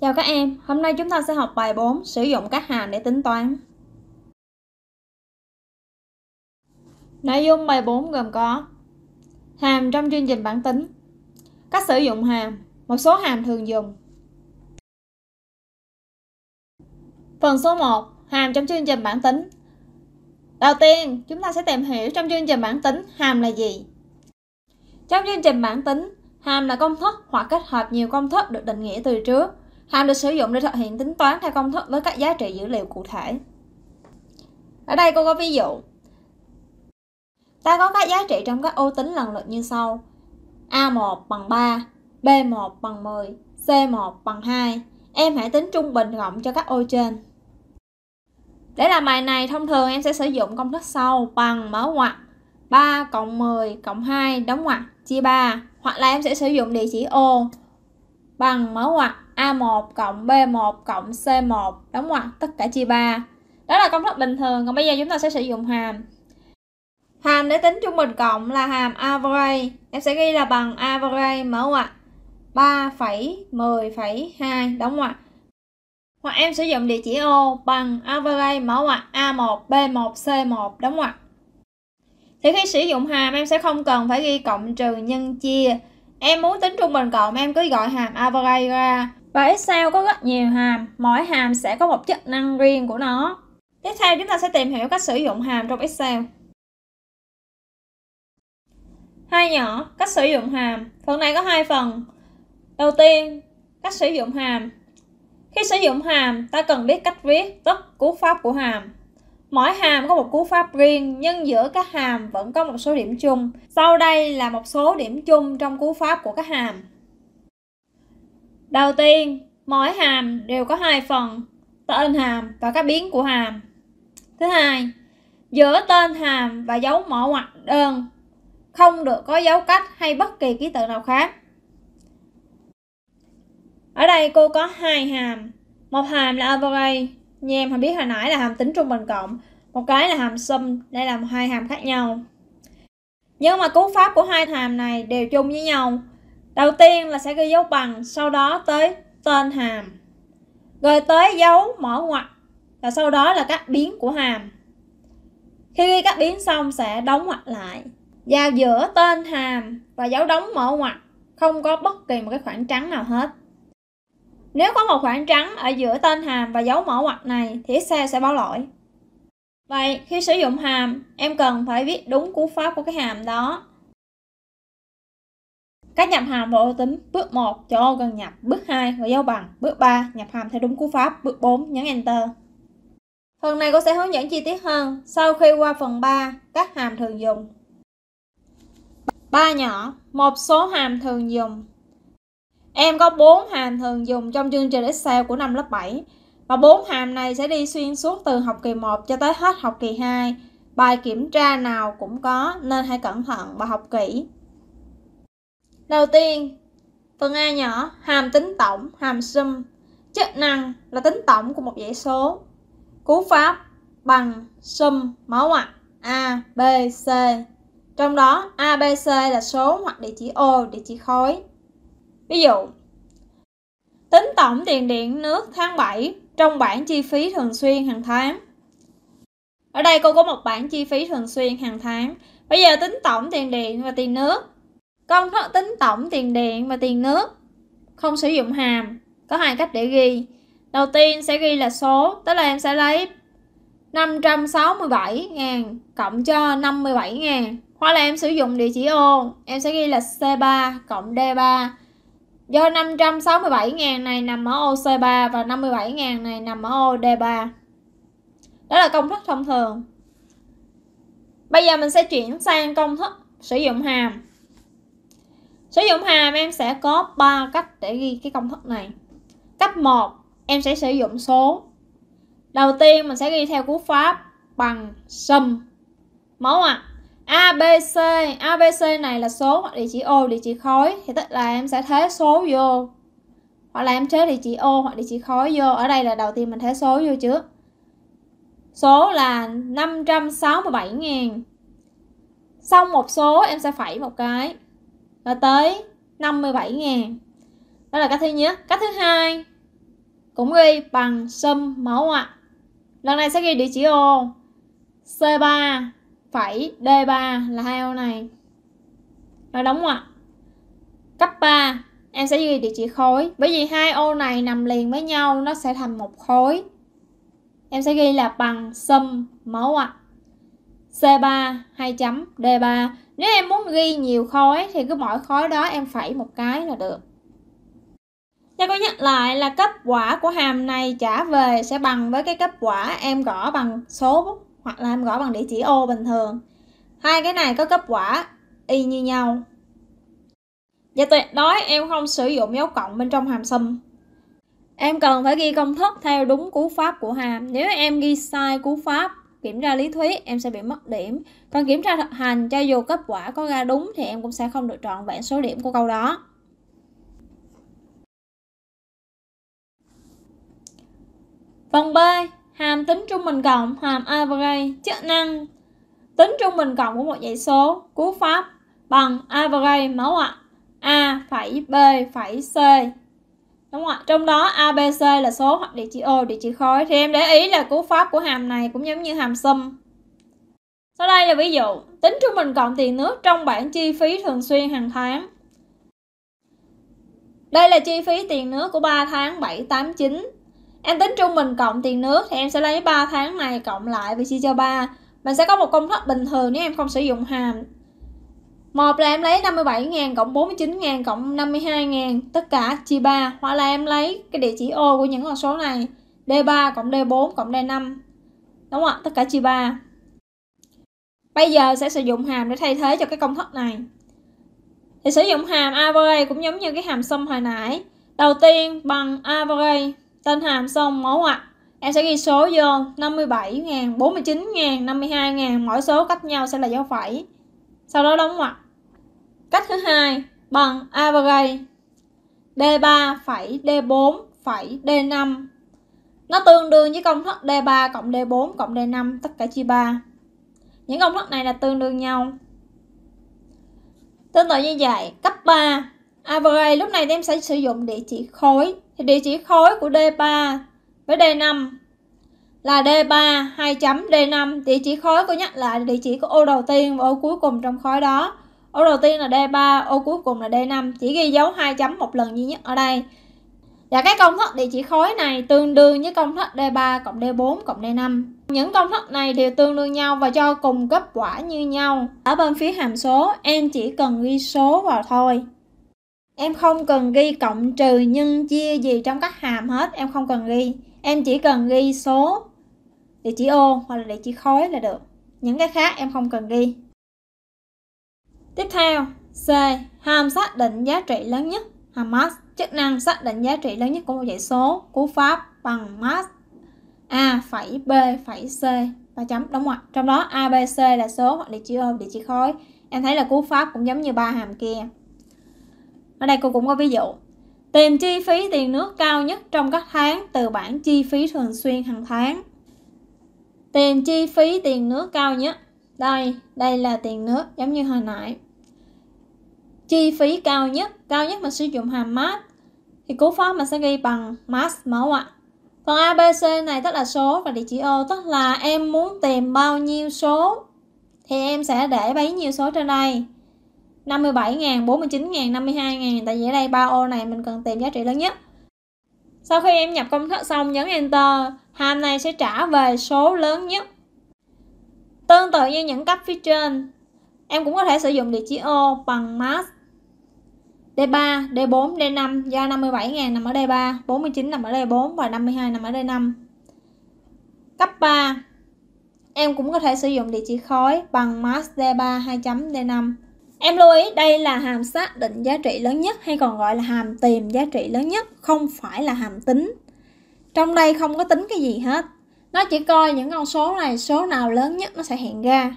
Chào các em, hôm nay chúng ta sẽ học bài 4 sử dụng các hàm để tính toán. Nội dung bài 4 gồm có Hàm trong chương trình bản tính Cách sử dụng hàm, một số hàm thường dùng Phần số 1, hàm trong chương trình bản tính Đầu tiên, chúng ta sẽ tìm hiểu trong chương trình bản tính hàm là gì. Trong chương trình bản tính, hàm là công thức hoặc kết hợp nhiều công thức được định nghĩa từ trước hàm được sử dụng để thực hiện tính toán theo công thức với các giá trị dữ liệu cụ thể ở đây cô có ví dụ ta có các giá trị trong các ô tính lần lượt như sau A1 bằng 3 B1 bằng 10 C1 bằng 2 em hãy tính trung bình rộng cho các ô trên để làm bài này thông thường em sẽ sử dụng công thức sau bằng mở ngoặc 3 cộng 10 cộng 2 đóng ngoặc chia 3 hoặc là em sẽ sử dụng địa chỉ ô bằng mở ngoặc A1 cộng B1 cộng C1 đóng ngoặc Tất cả chia 3. Đó là công thức bình thường. Còn bây giờ chúng ta sẽ sử dụng hàm. Hàm để tính trung bình cộng là hàm average. Em sẽ ghi là bằng average mở không ạ? 3,10,2 đúng không ạ? Hoặc em sử dụng địa chỉ ô bằng average mở ngoặc A1, B1, C1 đóng ngoặc. Thì khi sử dụng hàm em sẽ không cần phải ghi cộng trừ nhân chia. Em muốn tính trung bình cộng em cứ gọi hàm average ra và Excel có rất nhiều hàm, mỗi hàm sẽ có một chức năng riêng của nó. Tiếp theo chúng ta sẽ tìm hiểu cách sử dụng hàm trong Excel. Hai nhỏ, cách sử dụng hàm. Phần này có hai phần. Đầu tiên, cách sử dụng hàm. Khi sử dụng hàm, ta cần biết cách viết, tức cú pháp của hàm. Mỗi hàm có một cú pháp riêng, nhưng giữa các hàm vẫn có một số điểm chung. Sau đây là một số điểm chung trong cú pháp của các hàm. Đầu tiên, mỗi hàm đều có hai phần, tên hàm và các biến của hàm. Thứ hai, giữa tên hàm và dấu mở ngoặc đơn không được có dấu cách hay bất kỳ ký tự nào khác. Ở đây cô có hai hàm, một hàm là overlay, như em hồi biết hồi nãy là hàm tính trung bình cộng, một cái là hàm sum, đây là hai hàm khác nhau. Nhưng mà cú pháp của hai hàm này đều chung với nhau, đầu tiên là sẽ ghi dấu bằng sau đó tới tên hàm rồi tới dấu mở ngoặc và sau đó là các biến của hàm khi ghi các biến xong sẽ đóng ngoặc lại và giữa tên hàm và dấu đóng mở ngoặc không có bất kỳ một cái khoảng trắng nào hết nếu có một khoảng trắng ở giữa tên hàm và dấu mở ngoặc này thì Excel sẽ báo lỗi. Vậy khi sử dụng hàm, em cần phải viết đúng cú pháp của cái hàm đó các nhập hàm vào ô tính bước 1 cho ô cần nhập, bước 2 và dấu bằng, bước 3 nhập hàm theo đúng cú pháp, bước 4 nhấn Enter. Phần này cô sẽ hướng dẫn chi tiết hơn sau khi qua phần 3, các hàm thường dùng. Ba nhỏ, một số hàm thường dùng. Em có 4 hàm thường dùng trong chương trình Excel của năm lớp 7 và 4 hàm này sẽ đi xuyên suốt từ học kỳ 1 cho tới hết học kỳ 2. Bài kiểm tra nào cũng có nên hãy cẩn thận và học kỹ Đầu tiên, phần A nhỏ, hàm tính tổng, hàm sum, chức năng là tính tổng của một dãy số. Cú pháp bằng sum mẫu ngoặc A, B, C. Trong đó A, B, C là số hoặc địa chỉ ô, địa chỉ khối. Ví dụ, tính tổng tiền điện nước tháng 7 trong bảng chi phí thường xuyên hàng tháng. Ở đây cô có một bảng chi phí thường xuyên hàng tháng. Bây giờ tính tổng tiền điện và tiền nước Công thọ tính tổng tiền điện và tiền nước. Không sử dụng hàm, có hai cách để ghi. Đầu tiên sẽ ghi là số, tức là em sẽ lấy 567.000 cộng cho 57.000. Hoặc là em sử dụng địa chỉ ô, em sẽ ghi là C3 cộng D3. Do 567.000 này nằm ở ô C3 và 57.000 này nằm ở ô D3. Đó là công thức thông thường. Bây giờ mình sẽ chuyển sang công thức sử dụng hàm. Sử dụng hàm em sẽ có 3 cách để ghi cái công thức này. Cách 1, em sẽ sử dụng số. Đầu tiên mình sẽ ghi theo cú pháp bằng sum. Mẫu ạ. À. ABC, ABC này là số hoặc địa chỉ ô, địa chỉ khối thì tức là em sẽ thế số vô. Hoặc là em thế địa chỉ ô hoặc địa chỉ khối vô. Ở đây là đầu tiên mình thế số vô trước. Số là 567.000. Xong một số em sẽ phẩy một cái là tới 57 ngàn đó là cách thứ nhất cách thứ hai cũng ghi bằng sum mẫu ạ lần này sẽ ghi địa chỉ ô C3 phẩy D3 là hai ô này rồi đóng ngoặc cấp 3 em sẽ ghi địa chỉ khối bởi vì hai ô này nằm liền với nhau nó sẽ thành một khối em sẽ ghi là bằng sum mẫu ạ C3 2 chấm D3 nếu em muốn ghi nhiều khối thì cứ mỗi khối đó em phẩy một cái là được cho cô nhắc lại là kết quả của hàm này trả về sẽ bằng với cái kết quả em gõ bằng số hoặc là em gõ bằng địa chỉ ô bình thường hai cái này có kết quả y như nhau và tuyệt đối em không sử dụng dấu cộng bên trong hàm sum em cần phải ghi công thức theo đúng cú pháp của hàm nếu em ghi sai cú pháp kiểm tra lý thuyết em sẽ bị mất điểm còn kiểm tra thực hành cho dù kết quả có ra đúng thì em cũng sẽ không được trọn vẹn số điểm của câu đó Phần B, hàm tính trung bình cộng, hàm average, chức năng Tính trung bình cộng của một dãy số, cú pháp bằng average mẫu ạ A phẩy B phẩy C Đúng rồi, trong đó ABC là số hoặc địa chỉ ô, địa chỉ khối. Thì em để ý là cú pháp của hàm này cũng giống như hàm sum. Sau đây là ví dụ, tính trung bình cộng tiền nước trong bảng chi phí thường xuyên hàng tháng. Đây là chi phí tiền nước của 3 tháng 7, 8, 9. Em tính trung bình cộng tiền nước thì em sẽ lấy 3 tháng này cộng lại và chia cho 3. Mình sẽ có một công thức bình thường nếu em không sử dụng hàm một là em lấy 57.000 cộng 49.000 cộng 52.000 tất cả chia 3 hoặc là em lấy cái địa chỉ ô của những con số này D3 cộng D4 cộng D5 đúng không ạ tất cả chia 3 bây giờ sẽ sử dụng hàm để thay thế cho cái công thức này thì sử dụng hàm average cũng giống như cái hàm sum hồi nãy đầu tiên bằng average tên hàm sum mẫu ngoặc em sẽ ghi số vô 57.000 49.000 52.000 mỗi số cách nhau sẽ là dấu phẩy sau đó đóng ngoặc cách thứ hai bằng average D3 phẩy D4 phẩy D5 nó tương đương với công thức D3 cộng D4 cộng D5 tất cả chia 3 những công thức này là tương đương nhau tương tự như vậy cấp 3 average lúc này em sẽ sử dụng địa chỉ khối thì địa chỉ khối của D3 với D5 là D3 2 chấm D5 địa chỉ khối có nhắc lại địa chỉ của ô đầu tiên và ô cuối cùng trong khối đó ô đầu tiên là D3 ô cuối cùng là D5 chỉ ghi dấu 2 chấm một lần duy nhất ở đây và dạ, cái công thức địa chỉ khối này tương đương với công thức D3 cộng D4 cộng D5 những công thức này đều tương đương nhau và cho cùng kết quả như nhau ở bên phía hàm số em chỉ cần ghi số vào thôi em không cần ghi cộng trừ nhân chia gì trong các hàm hết em không cần ghi em chỉ cần ghi số địa chỉ ô hoặc là địa chỉ khối là được những cái khác em không cần ghi tiếp theo c hàm xác định giá trị lớn nhất hàm max chức năng xác định giá trị lớn nhất của một dãy số cú pháp bằng max a phẩy b phẩy c ba chấm đóng ngoặc trong đó a b c là số hoặc địa chỉ ô địa chỉ khối em thấy là cú pháp cũng giống như ba hàm kia ở đây cô cũng có ví dụ tìm chi phí tiền nước cao nhất trong các tháng từ bảng chi phí thường xuyên hàng tháng tiền chi phí tiền nước cao nhất đây đây là tiền nước giống như hồi nãy chi phí cao nhất cao nhất mà sử dụng hàm mát thì cú pháp mình sẽ ghi bằng mass mẫu ạ à. còn abc này tức là số và địa chỉ ô tức là em muốn tìm bao nhiêu số thì em sẽ để bấy nhiêu số trên đây 57.000, 49.000, 52.000 tại vì ở đây ba ô này mình cần tìm giá trị lớn nhất. Sau khi em nhập công thức xong nhấn enter hàm này sẽ trả về số lớn nhất. Tương tự như những cách phía trên, em cũng có thể sử dụng địa chỉ ô bằng mass D3, D4, D5 do 57.000 nằm ở D3, 49 nằm ở D4 và 52 nằm ở D5. Cấp 3 Em cũng có thể sử dụng địa chỉ khối bằng mass D3 2.D5. Em lưu ý đây là hàm xác định giá trị lớn nhất hay còn gọi là hàm tìm giá trị lớn nhất, không phải là hàm tính trong đây không có tính cái gì hết nó chỉ coi những con số này số nào lớn nhất nó sẽ hiện ra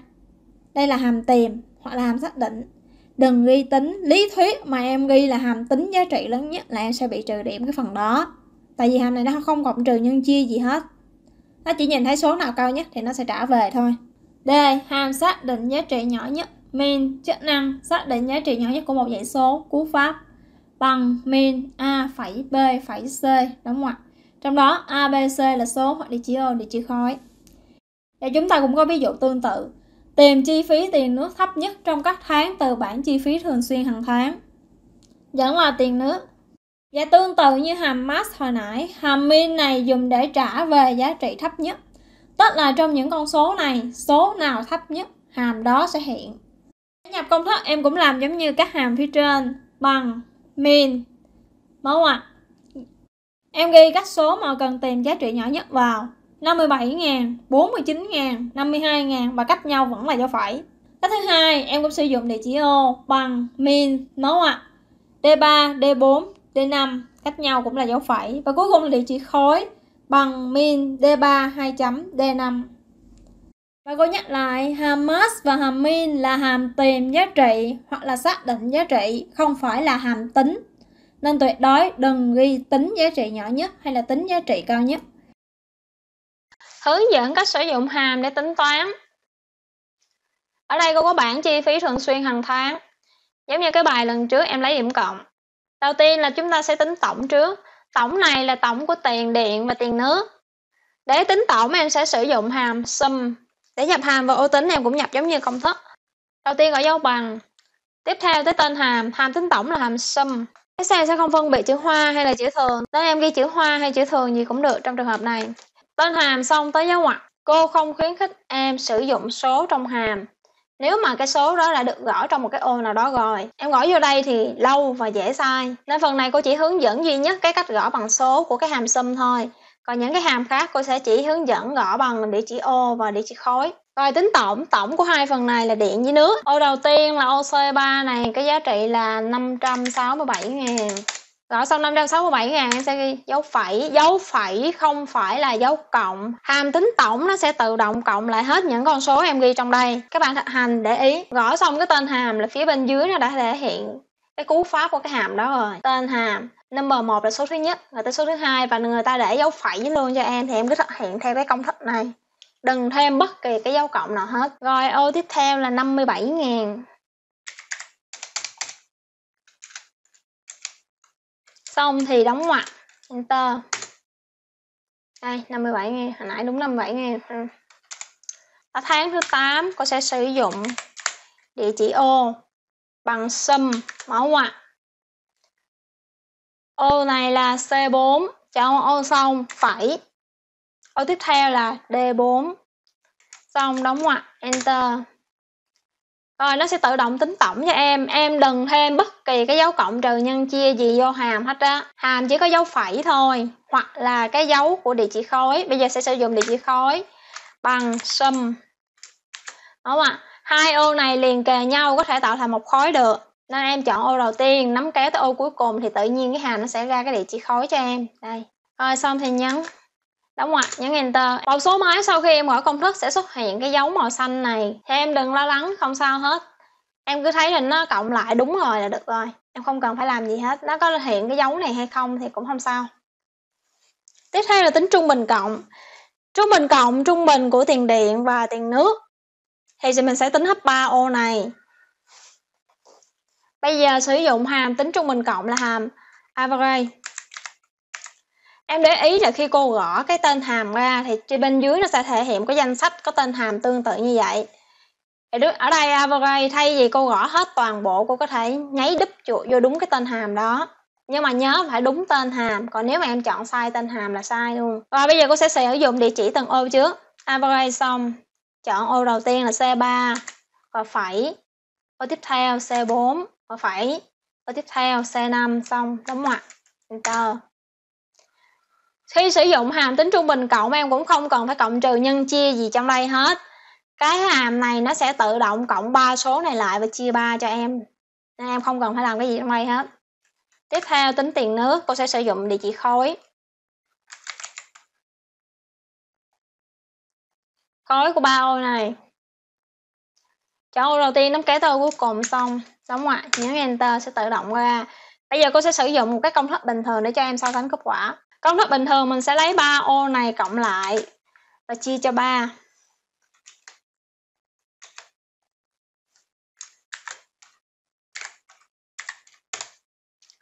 đây là hàm tìm hoặc là hàm xác định đừng ghi tính lý thuyết mà em ghi là hàm tính giá trị lớn nhất là em sẽ bị trừ điểm cái phần đó tại vì hàm này nó không cộng trừ nhân chia gì hết nó chỉ nhìn thấy số nào cao nhất thì nó sẽ trả về thôi D. Hàm xác định giá trị nhỏ nhất min chức năng xác định giá trị nhỏ nhất của một dãy số cú pháp bằng min a phẩy b phẩy c đóng ngoặc trong đó ABC là số hoặc địa chỉ ô, địa chỉ khói. Và chúng ta cũng có ví dụ tương tự. Tìm chi phí tiền nước thấp nhất trong các tháng từ bảng chi phí thường xuyên hàng tháng. Vẫn là tiền nước. Và tương tự như hàm max hồi nãy, hàm min này dùng để trả về giá trị thấp nhất. Tức là trong những con số này, số nào thấp nhất, hàm đó sẽ hiện. Nhập công thức em cũng làm giống như các hàm phía trên bằng min mẫu ngoặc Em ghi các số mà cần tìm giá trị nhỏ nhất vào 57.000, 49.000, 52.000 và cách nhau vẫn là dấu phẩy. Cách thứ hai, em cũng sử dụng địa chỉ ô bằng min mấu ạ. D3, D4, D5 cách nhau cũng là dấu phẩy và cuối cùng là địa chỉ khối bằng min D3 2 chấm D5. Và cô nhắc lại, hàm max và hàm min là hàm tìm giá trị hoặc là xác định giá trị, không phải là hàm tính. Nên tuyệt đối đừng ghi tính giá trị nhỏ nhất hay là tính giá trị cao nhất. Hướng dẫn cách sử dụng hàm để tính toán. Ở đây cô có bảng chi phí thường xuyên hàng tháng. Giống như cái bài lần trước em lấy điểm cộng. Đầu tiên là chúng ta sẽ tính tổng trước. Tổng này là tổng của tiền điện và tiền nước. Để tính tổng em sẽ sử dụng hàm sum. Để nhập hàm vào ô tính em cũng nhập giống như công thức. Đầu tiên gọi dấu bằng. Tiếp theo tới tên hàm, hàm tính tổng là hàm sum cái sẽ không phân biệt chữ hoa hay là chữ thường nên em ghi chữ hoa hay chữ thường gì cũng được trong trường hợp này tên hàm xong tới dấu ngoặc cô không khuyến khích em sử dụng số trong hàm nếu mà cái số đó đã được gõ trong một cái ô nào đó rồi em gõ vô đây thì lâu và dễ sai nên phần này cô chỉ hướng dẫn duy nhất cái cách gõ bằng số của cái hàm sum thôi còn những cái hàm khác cô sẽ chỉ hướng dẫn gõ bằng địa chỉ ô và địa chỉ khối rồi tính tổng, tổng của hai phần này là điện với nước. Ô đầu tiên là OC3 này cái giá trị là 567 ngàn. Rồi sau 567 ngàn em sẽ ghi dấu phẩy, dấu phẩy không phải là dấu cộng. Hàm tính tổng nó sẽ tự động cộng lại hết những con số em ghi trong đây. Các bạn thực hành để ý, gõ xong cái tên hàm là phía bên dưới nó đã thể hiện cái cú pháp của cái hàm đó rồi. Tên hàm, number 1 là số thứ nhất, người ta số thứ hai và người ta để dấu phẩy luôn cho em thì em cứ thực hiện theo cái công thức này đừng thêm bất kỳ cái dấu cộng nào hết rồi ô tiếp theo là 57 ngàn xong thì đóng ngoặc enter đây 57 ngàn hồi nãy đúng 57 ngàn ừ. ở tháng thứ 8 cô sẽ sử dụng địa chỉ ô bằng sum mở ngoặc ô này là C4 cho ô xong phẩy Ô tiếp theo là D4. Xong đóng ngoặc enter. Rồi nó sẽ tự động tính tổng cho em, em đừng thêm bất kỳ cái dấu cộng trừ nhân chia gì vô hàm hết á. Hàm chỉ có dấu phẩy thôi, hoặc là cái dấu của địa chỉ khối. Bây giờ sẽ sử dụng địa chỉ khối bằng sum. Đúng không ạ? Hai ô này liền kề nhau có thể tạo thành một khối được nên em chọn ô đầu tiên nắm kéo tới ô cuối cùng thì tự nhiên cái hàm nó sẽ ra cái địa chỉ khối cho em đây rồi xong thì nhấn Đúng rồi, nhấn Enter. Một số máy sau khi em mở công thức sẽ xuất hiện cái dấu màu xanh này. Thì em đừng lo lắng, không sao hết. Em cứ thấy là nó cộng lại đúng rồi là được rồi. Em không cần phải làm gì hết. Nó có hiện cái dấu này hay không thì cũng không sao. Tiếp theo là tính trung bình cộng. Trung bình cộng trung bình của tiền điện và tiền nước. Thì mình sẽ tính hết 3 ô này. Bây giờ sử dụng hàm tính trung bình cộng là hàm average. Em để ý là khi cô gõ cái tên hàm ra thì trên bên dưới nó sẽ thể hiện cái danh sách có tên hàm tương tự như vậy. ở đây Avery thay vì cô gõ hết toàn bộ, cô có thể nháy đúp chuột vô đúng cái tên hàm đó. Nhưng mà nhớ phải đúng tên hàm, còn nếu mà em chọn sai tên hàm là sai luôn. Và bây giờ cô sẽ sử dụng địa chỉ từng ô trước. Avery xong, chọn ô đầu tiên là C3 và phẩy. Ô tiếp theo C4 và phẩy. Ô tiếp theo C5 xong, đóng ngoặc. Enter khi sử dụng hàm tính trung bình cộng em cũng không cần phải cộng trừ nhân chia gì trong đây hết cái hàm này nó sẽ tự động cộng ba số này lại và chia ba cho em nên em không cần phải làm cái gì trong đây hết tiếp theo tính tiền nước cô sẽ sử dụng địa chỉ khối khối của ba ô này chỗ ô đầu tiên đóng kế tơ cuối cùng xong đóng ngoặc nhấn enter sẽ tự động ra bây giờ cô sẽ sử dụng một cái công thức bình thường để cho em so sánh kết quả công thức bình thường mình sẽ lấy 3 ô này cộng lại và chia cho 3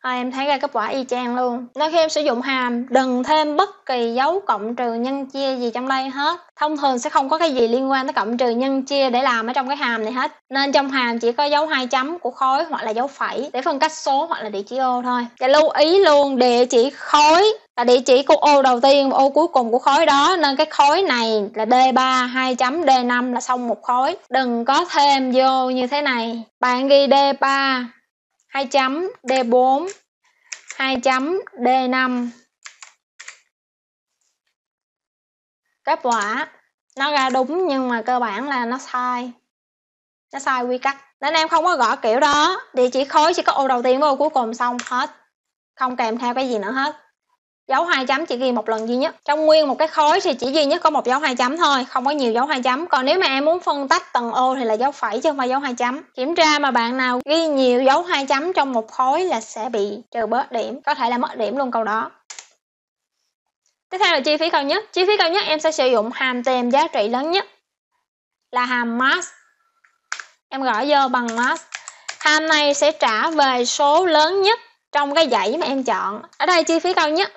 à, em thấy ra kết quả y chang luôn Nói khi em sử dụng hàm đừng thêm bất kỳ dấu cộng trừ nhân chia gì trong đây hết thông thường sẽ không có cái gì liên quan tới cộng trừ nhân chia để làm ở trong cái hàm này hết nên trong hàm chỉ có dấu hai chấm của khối hoặc là dấu phẩy để phân cách số hoặc là địa chỉ ô thôi và lưu ý luôn địa chỉ khối là địa chỉ của ô đầu tiên và ô cuối cùng của khối đó nên cái khối này là D3 2 chấm D5 là xong một khối đừng có thêm vô như thế này bạn ghi D3 2 chấm D4 2 chấm D5 kết quả nó ra đúng nhưng mà cơ bản là nó sai nó sai quy cách nên em không có gõ kiểu đó địa chỉ khối chỉ có ô đầu tiên với ô cuối cùng xong hết không kèm theo cái gì nữa hết dấu hai chấm chỉ ghi một lần duy nhất trong nguyên một cái khối thì chỉ duy nhất có một dấu hai chấm thôi không có nhiều dấu hai chấm còn nếu mà em muốn phân tách tầng ô thì là dấu phẩy chứ không phải dấu hai chấm kiểm tra mà bạn nào ghi nhiều dấu hai chấm trong một khối là sẽ bị trừ bớt điểm có thể là mất điểm luôn câu đó tiếp theo là chi phí cao nhất chi phí cao nhất em sẽ sử dụng hàm tìm giá trị lớn nhất là hàm mass em gọi vô bằng mass hàm này sẽ trả về số lớn nhất trong cái dãy mà em chọn ở đây chi phí cao nhất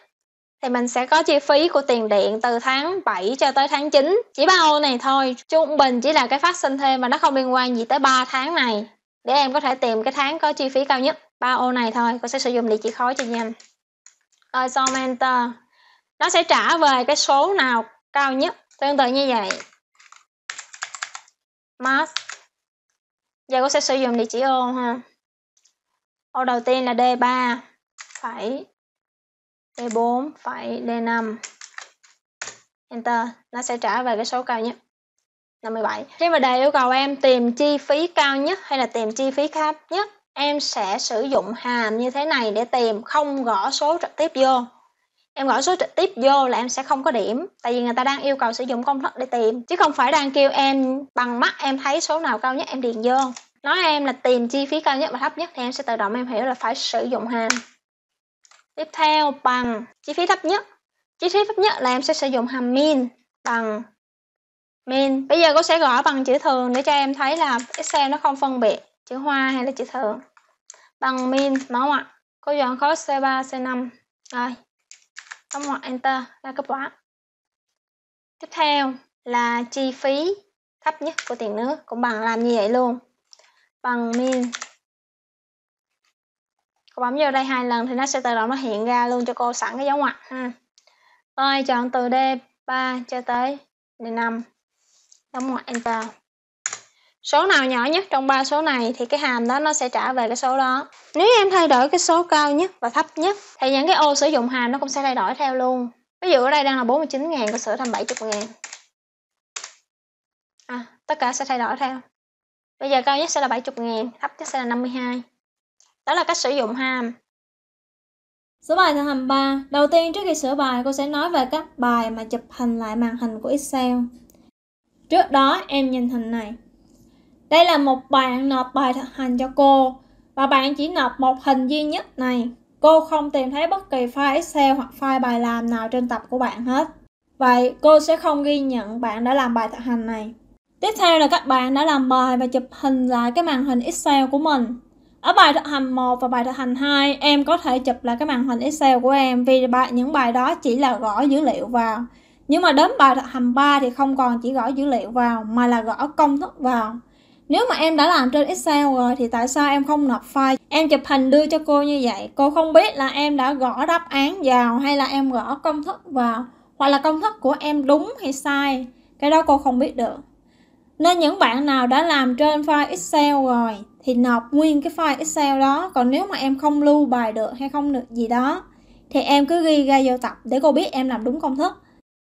thì mình sẽ có chi phí của tiền điện từ tháng 7 cho tới tháng 9 chỉ bao này thôi trung bình chỉ là cái phát sinh thêm mà nó không liên quan gì tới 3 tháng này để em có thể tìm cái tháng có chi phí cao nhất ba ô này thôi cô sẽ sử dụng địa chỉ khối cho nhanh rồi xong enter nó sẽ trả về cái số nào cao nhất tương tự như vậy max giờ cô sẽ sử dụng địa chỉ ô ha ô đầu tiên là d 3 phải D4 phải D5 Enter nó sẽ trả về cái số cao nhất 57 khi mà đề yêu cầu em tìm chi phí cao nhất hay là tìm chi phí thấp nhất em sẽ sử dụng hàm như thế này để tìm không gõ số trực tiếp vô em gõ số trực tiếp vô là em sẽ không có điểm tại vì người ta đang yêu cầu sử dụng công thức để tìm chứ không phải đang kêu em bằng mắt em thấy số nào cao nhất em điền vô nói em là tìm chi phí cao nhất và thấp nhất thì em sẽ tự động em hiểu là phải sử dụng hàm Tiếp theo bằng chi phí thấp nhất. Chi phí thấp nhất là em sẽ sử dụng hàm min bằng min. Bây giờ cô sẽ gõ bằng chữ thường để cho em thấy là Excel nó không phân biệt chữ hoa hay là chữ thường. Bằng min máu ạ? Cô dọn khối C3, C5. Rồi. Xong ngoặc Enter ra kết quả. Tiếp theo là chi phí thấp nhất của tiền nước cũng bằng làm như vậy luôn. Bằng min cô bấm vào đây hai lần thì nó sẽ tự động nó hiện ra luôn cho cô sẵn cái dấu ngoặc ha rồi chọn từ D3 cho tới d năm, dấu ngoặc enter số nào nhỏ nhất trong ba số này thì cái hàm đó nó sẽ trả về cái số đó nếu em thay đổi cái số cao nhất và thấp nhất thì những cái ô sử dụng hàm nó cũng sẽ thay đổi theo luôn ví dụ ở đây đang là 49.000 cô sửa thành 70.000 à, tất cả sẽ thay đổi theo bây giờ cao nhất sẽ là 70.000 thấp nhất sẽ là 52 đó là cách sử dụng ham. Số bài thực hành 3. Đầu tiên trước khi sửa bài, cô sẽ nói về các bài mà chụp hình lại màn hình của Excel. Trước đó em nhìn hình này. Đây là một bạn nộp bài thực hành cho cô và bạn chỉ nộp một hình duy nhất này. Cô không tìm thấy bất kỳ file Excel hoặc file bài làm nào trên tập của bạn hết. Vậy cô sẽ không ghi nhận bạn đã làm bài thực hành này. Tiếp theo là các bạn đã làm bài và chụp hình lại cái màn hình Excel của mình. Ở bài thực hành 1 và bài thực hành 2, em có thể chụp lại cái màn hình Excel của em vì bài, những bài đó chỉ là gõ dữ liệu vào. Nhưng mà đến bài thực hành 3 thì không còn chỉ gõ dữ liệu vào mà là gõ công thức vào. Nếu mà em đã làm trên Excel rồi thì tại sao em không nộp file? Em chụp hình đưa cho cô như vậy, cô không biết là em đã gõ đáp án vào hay là em gõ công thức vào, hoặc là công thức của em đúng hay sai. Cái đó cô không biết được nên những bạn nào đã làm trên file Excel rồi thì nộp nguyên cái file Excel đó còn nếu mà em không lưu bài được hay không được gì đó thì em cứ ghi ra vô tập để cô biết em làm đúng công thức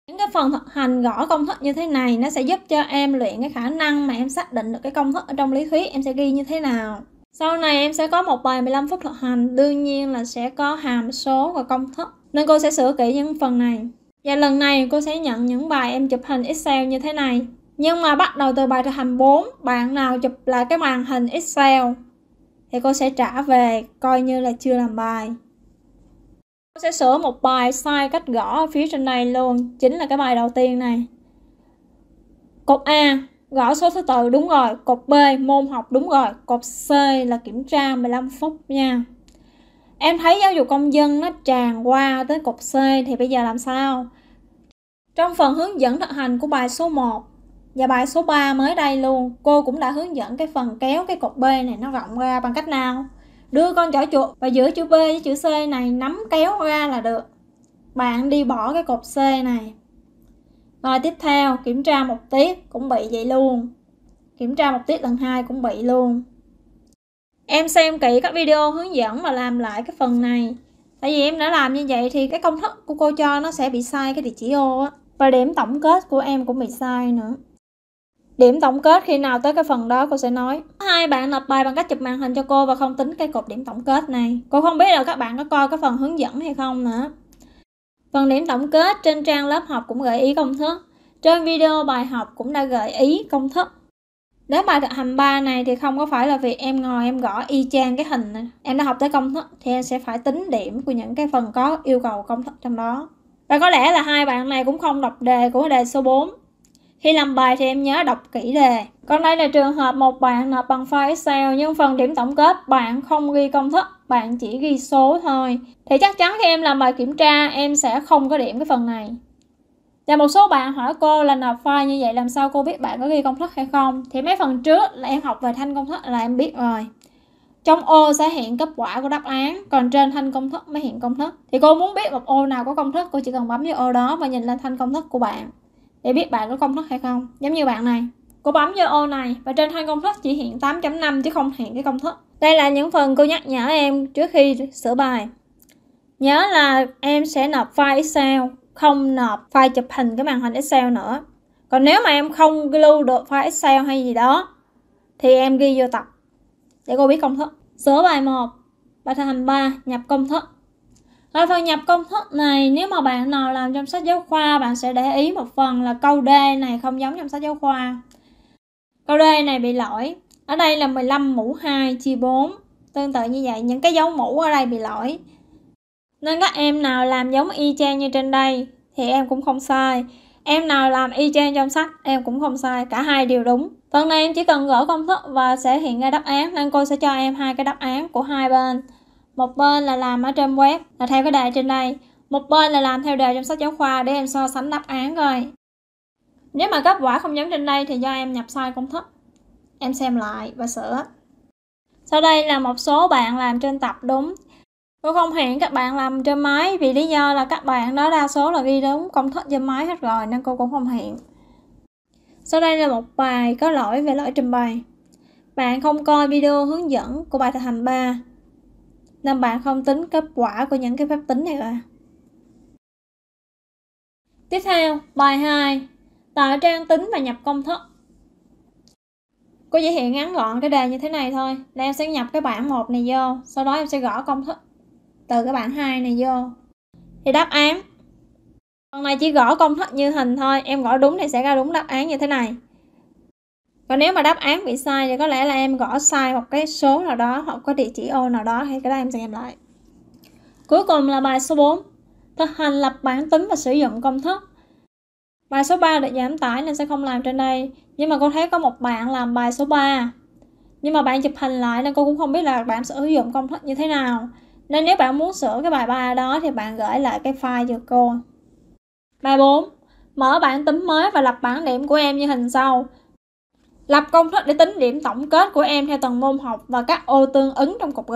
những cái phần thực hành gõ công thức như thế này nó sẽ giúp cho em luyện cái khả năng mà em xác định được cái công thức ở trong lý thuyết em sẽ ghi như thế nào sau này em sẽ có một bài 15 phút thực hành đương nhiên là sẽ có hàm số và công thức nên cô sẽ sửa kỹ những phần này và lần này cô sẽ nhận những bài em chụp hình Excel như thế này nhưng mà bắt đầu từ bài thực hành 4, bạn nào chụp lại cái màn hình Excel thì cô sẽ trả về coi như là chưa làm bài. Cô sẽ sửa một bài sai cách gõ ở phía trên này luôn, chính là cái bài đầu tiên này. Cột A, gõ số thứ tự đúng rồi, cột B, môn học đúng rồi, cột C là kiểm tra 15 phút nha. Em thấy giáo dục công dân nó tràn qua tới cột C thì bây giờ làm sao? Trong phần hướng dẫn thực hành của bài số 1, và bài số 3 mới đây luôn cô cũng đã hướng dẫn cái phần kéo cái cột b này nó rộng ra bằng cách nào đưa con chỏ chuột và giữa chữ b với chữ c này nắm kéo ra là được bạn đi bỏ cái cột c này rồi tiếp theo kiểm tra một tiết cũng bị vậy luôn kiểm tra một tiết lần hai cũng bị luôn em xem kỹ các video hướng dẫn mà làm lại cái phần này tại vì em đã làm như vậy thì cái công thức của cô cho nó sẽ bị sai cái địa chỉ ô á và điểm tổng kết của em cũng bị sai nữa điểm tổng kết khi nào tới cái phần đó cô sẽ nói hai bạn lập bài bằng cách chụp màn hình cho cô và không tính cái cột điểm tổng kết này cô không biết là các bạn có coi cái phần hướng dẫn hay không nữa phần điểm tổng kết trên trang lớp học cũng gợi ý công thức trên video bài học cũng đã gợi ý công thức đến bài thực hành 3 này thì không có phải là việc em ngồi em gõ y chang cái hình này. em đã học tới công thức thì em sẽ phải tính điểm của những cái phần có yêu cầu công thức trong đó và có lẽ là hai bạn này cũng không đọc đề của đề số 4 khi làm bài thì em nhớ đọc kỹ đề. Còn đây là trường hợp một bạn nộp bằng file Excel nhưng phần điểm tổng kết bạn không ghi công thức, bạn chỉ ghi số thôi. Thì chắc chắn khi em làm bài kiểm tra em sẽ không có điểm cái phần này. Và một số bạn hỏi cô là nộp file như vậy làm sao cô biết bạn có ghi công thức hay không? Thì mấy phần trước là em học về thanh công thức là em biết rồi. Trong ô sẽ hiện kết quả của đáp án, còn trên thanh công thức mới hiện công thức. Thì cô muốn biết một ô nào có công thức, cô chỉ cần bấm vào ô đó và nhìn lên thanh công thức của bạn để biết bạn có công thức hay không giống như bạn này cô bấm vô ô này và trên thanh công thức chỉ hiện 8.5 chứ không hiện cái công thức đây là những phần cô nhắc nhở em trước khi sửa bài nhớ là em sẽ nộp file excel không nộp file chụp hình cái màn hình excel nữa còn nếu mà em không lưu được file excel hay gì đó thì em ghi vô tập để cô biết công thức sửa bài 1 bài thực 3 nhập công thức là phần nhập công thức này, nếu mà bạn nào làm trong sách giáo khoa, bạn sẽ để ý một phần là câu D này không giống trong sách giáo khoa. Câu D này bị lỗi. Ở đây là 15 mũ 2 chia 4. Tương tự như vậy, những cái dấu mũ ở đây bị lỗi. Nên các em nào làm giống y chang như trên đây thì em cũng không sai. Em nào làm y chang trong sách em cũng không sai, cả hai đều đúng. phần này em chỉ cần gõ công thức và sẽ hiện ra đáp án nên cô sẽ cho em hai cái đáp án của hai bên một bên là làm ở trên web là theo cái đề trên đây một bên là làm theo đề trong sách giáo khoa để em so sánh đáp án rồi nếu mà kết quả không giống trên đây thì do em nhập sai công thức em xem lại và sửa sau đây là một số bạn làm trên tập đúng cô không hẹn các bạn làm trên máy vì lý do là các bạn đó đa số là ghi đúng công thức trên máy hết rồi nên cô cũng không hẹn sau đây là một bài có lỗi về lỗi trình bày bạn không coi video hướng dẫn của bài thực hành 3 nên bạn không tính kết quả của những cái phép tính này cả. Tiếp theo, bài 2, tạo trang tính và nhập công thức. Cô chỉ hiện ngắn gọn cái đề như thế này thôi là em sẽ nhập cái bảng 1 này vô, sau đó em sẽ gõ công thức từ cái bảng 2 này vô. Thì đáp án Phần này chỉ gõ công thức như hình thôi, em gõ đúng thì sẽ ra đúng đáp án như thế này còn nếu mà đáp án bị sai thì có lẽ là em gõ sai một cái số nào đó hoặc có địa chỉ ô nào đó hay cái đó em xem lại cuối cùng là bài số 4 thực hành lập bản tính và sử dụng công thức bài số 3 để giảm tải nên sẽ không làm trên đây nhưng mà cô thấy có một bạn làm bài số 3 nhưng mà bạn chụp hình lại nên cô cũng không biết là bạn sử dụng công thức như thế nào nên nếu bạn muốn sửa cái bài 3 đó thì bạn gửi lại cái file cho cô bài 4 mở bản tính mới và lập bảng điểm của em như hình sau Lập công thức để tính điểm tổng kết của em theo từng môn học và các ô tương ứng trong cột G.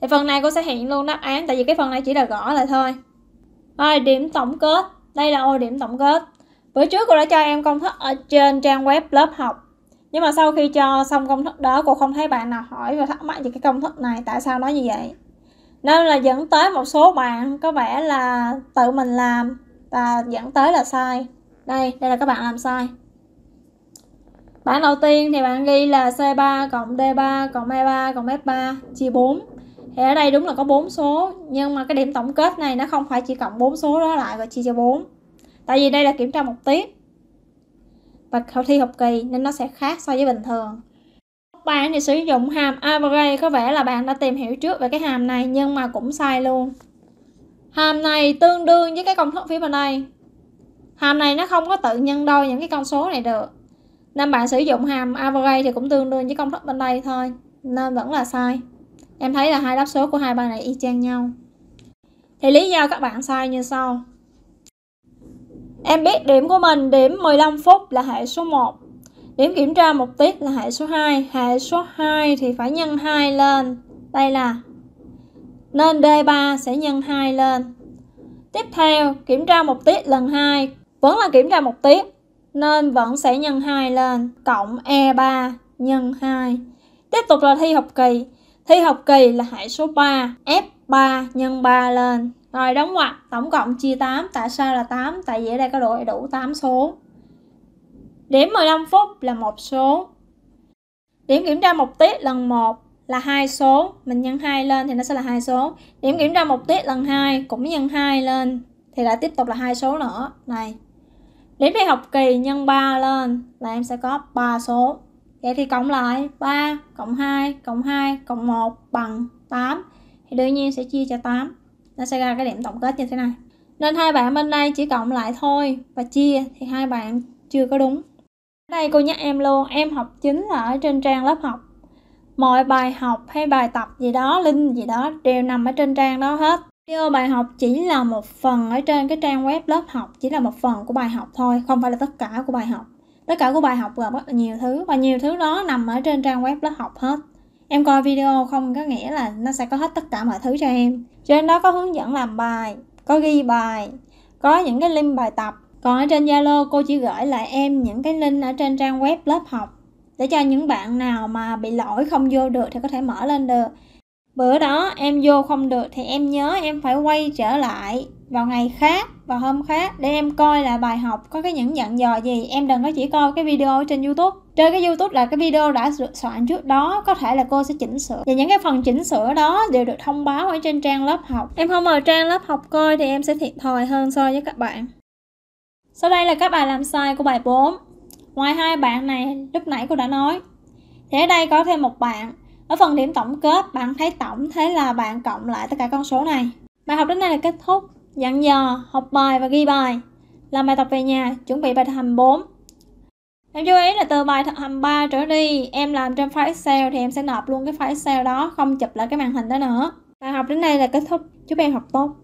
Thì phần này cô sẽ hiện luôn đáp án tại vì cái phần này chỉ là gõ lại thôi. Rồi, điểm tổng kết. Đây là ô điểm tổng kết. Bữa trước cô đã cho em công thức ở trên trang web lớp học. Nhưng mà sau khi cho xong công thức đó, cô không thấy bạn nào hỏi và thắc mắc về cái công thức này tại sao nó như vậy. Nên là dẫn tới một số bạn có vẻ là tự mình làm và dẫn tới là sai. Đây, đây là các bạn làm sai bản đầu tiên thì bạn ghi là C3 cộng D3 cộng E3 cộng F3 chia 4 Thì ở đây đúng là có 4 số Nhưng mà cái điểm tổng kết này nó không phải chỉ cộng 4 số đó lại và chia cho 4 Tại vì đây là kiểm tra một tiết Và khảo thi học kỳ nên nó sẽ khác so với bình thường bạn thì sử dụng hàm average có vẻ là bạn đã tìm hiểu trước về cái hàm này nhưng mà cũng sai luôn hàm này tương đương với cái công thức phía bên đây hàm này nó không có tự nhân đôi những cái con số này được nên bạn sử dụng hàm average thì cũng tương đương với công thức bên đây thôi nên vẫn là sai em thấy là hai đáp số của hai bài này y chang nhau thì lý do các bạn sai như sau Em biết điểm của mình điểm 15 phút là hệ số 1 Điểm kiểm tra một tiết là hệ số 2 Hệ số 2 thì phải nhân 2 lên Đây là Nên D3 sẽ nhân 2 lên Tiếp theo kiểm tra một tiết lần 2 Vẫn là kiểm tra một tiết nên vẫn sẽ nhân 2 lên, cộng E3 nhân 2. Tiếp tục là thi học kỳ. Thi học kỳ là hệ số 3, F3 nhân 3 lên. Rồi đóng ngoặc, tổng cộng chia 8, tại sao là 8? Tại vì ở đây có đội đủ 8 số. Điểm 15 phút là một số. Điểm kiểm tra một tiết lần 1 là hai số, mình nhân 2 lên thì nó sẽ là hai số. Điểm kiểm tra một tiết lần 2 cũng nhân 2 lên thì lại tiếp tục là hai số nữa. Này, Lý về học kỳ nhân 3 lên là em sẽ có 3 số. Vậy thì cộng lại 3 cộng 2 cộng 2 cộng 1 bằng 8. Thì đương nhiên sẽ chia cho 8. Nó sẽ ra cái điểm tổng kết như thế này. Nên hai bạn bên đây chỉ cộng lại thôi và chia thì hai bạn chưa có đúng. đây cô nhắc em luôn, em học chính là ở trên trang lớp học. Mọi bài học hay bài tập gì đó, link gì đó đều nằm ở trên trang đó hết. Video bài học chỉ là một phần ở trên cái trang web lớp học, chỉ là một phần của bài học thôi, không phải là tất cả của bài học. Tất cả của bài học gồm rất là nhiều thứ và nhiều thứ đó nằm ở trên trang web lớp học hết. Em coi video không có nghĩa là nó sẽ có hết tất cả mọi thứ cho em. Trên đó có hướng dẫn làm bài, có ghi bài, có những cái link bài tập. Còn ở trên Zalo cô chỉ gửi lại em những cái link ở trên trang web lớp học để cho những bạn nào mà bị lỗi không vô được thì có thể mở lên được bữa đó em vô không được thì em nhớ em phải quay trở lại vào ngày khác và hôm khác để em coi là bài học có cái những dặn dò gì em đừng có chỉ coi cái video trên youtube trên cái youtube là cái video đã soạn trước đó có thể là cô sẽ chỉnh sửa và những cái phần chỉnh sửa đó đều được thông báo ở trên trang lớp học em không ở trang lớp học coi thì em sẽ thiệt thòi hơn so với các bạn sau đây là các bài làm sai của bài 4 ngoài hai bạn này lúc nãy cô đã nói thế đây có thêm một bạn ở phần điểm tổng kết bạn thấy tổng thế là bạn cộng lại tất cả con số này bài học đến đây là kết thúc dặn dò học bài và ghi bài làm bài tập về nhà chuẩn bị bài hàm 4 Em chú ý là từ bài hàm 3 trở đi em làm trên file Excel thì em sẽ nộp luôn cái file Excel đó không chụp lại cái màn hình đó nữa. Bài học đến đây là kết thúc. Chúc em học tốt.